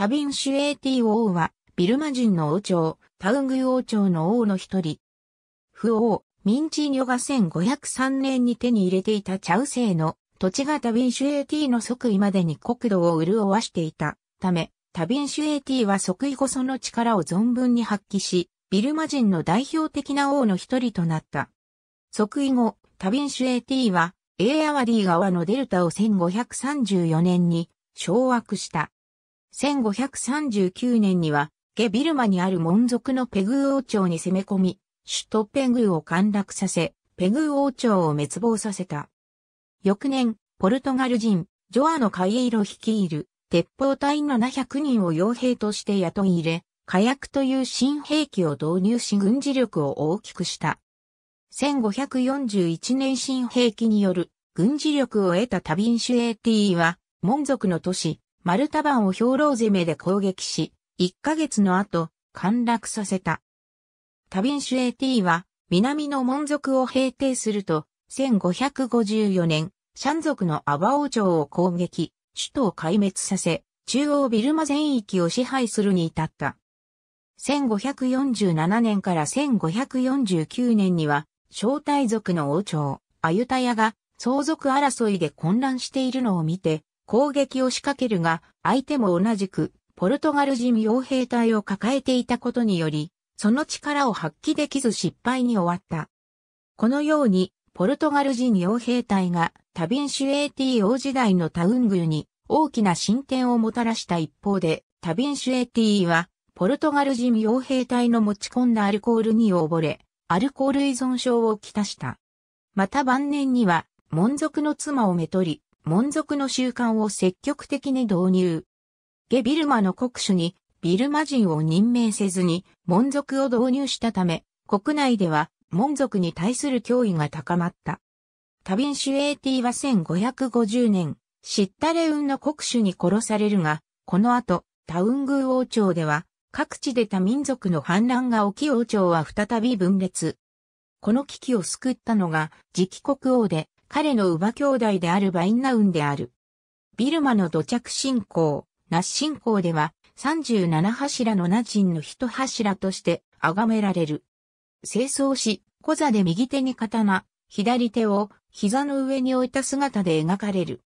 タビンシュエーティ王は、ビルマ人の王朝、タウング王朝の王の一人。不王、ミンチーニョが1503年に手に入れていたチャウセイの土地がタビンシュエーティの即位までに国土を潤わしていたため、タビンシュエーティは即位後その力を存分に発揮し、ビルマ人の代表的な王の一人となった。即位後、タビンシュエーティは、エーアワディ川のデルタを1534年に掌握した。1539年には、ゲビルマにある門族のペグー王朝に攻め込み、首都ペグーを陥落させ、ペグー王朝を滅亡させた。翌年、ポルトガル人、ジョアのカイエイロ率いる、鉄砲隊700人を傭兵として雇い入れ、火薬という新兵器を導入し軍事力を大きくした。1541年新兵器による軍事力を得たタビンシュエティは、門族の都市、マタバンを兵糧攻めで攻撃し、1ヶ月の後、陥落させた。タビンシュエティは、南の門族を平定すると、1554年、シャン族のアバ王朝を攻撃、首都を壊滅させ、中央ビルマ全域を支配するに至った。1547年から1549年には、小待族の王朝、アユタヤが、相続争いで混乱しているのを見て、攻撃を仕掛けるが、相手も同じく、ポルトガル人傭兵隊を抱えていたことにより、その力を発揮できず失敗に終わった。このように、ポルトガル人傭兵隊がタビンシュエーティ王時代のタウングに大きな進展をもたらした一方で、タビンシュエーティは、ポルトガル人傭兵隊の持ち込んだアルコールに溺れ、アルコール依存症をきたした。また晩年には、門族の妻をめとり、門族の習慣を積極的に導入。ゲビルマの国主にビルマ人を任命せずに門族を導入したため、国内では門族に対する脅威が高まった。タビンシュエーティは1550年、シッタレウンの国主に殺されるが、この後、タウングー王朝では、各地で多民族の反乱が起き王朝は再び分裂。この危機を救ったのが、次期国王で、彼の乳母兄弟であるバインナウンである。ビルマの土着信仰、ナッ信仰では、37柱のナチンの一柱として崇められる。清掃し、小座で右手に刀、左手を膝の上に置いた姿で描かれる。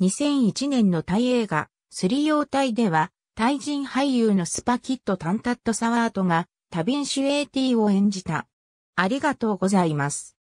2001年のタイ映画、スリタイでは、タイ人俳優のスパキット・タンタット・サワートが、タビンシュエーティを演じた。ありがとうございます。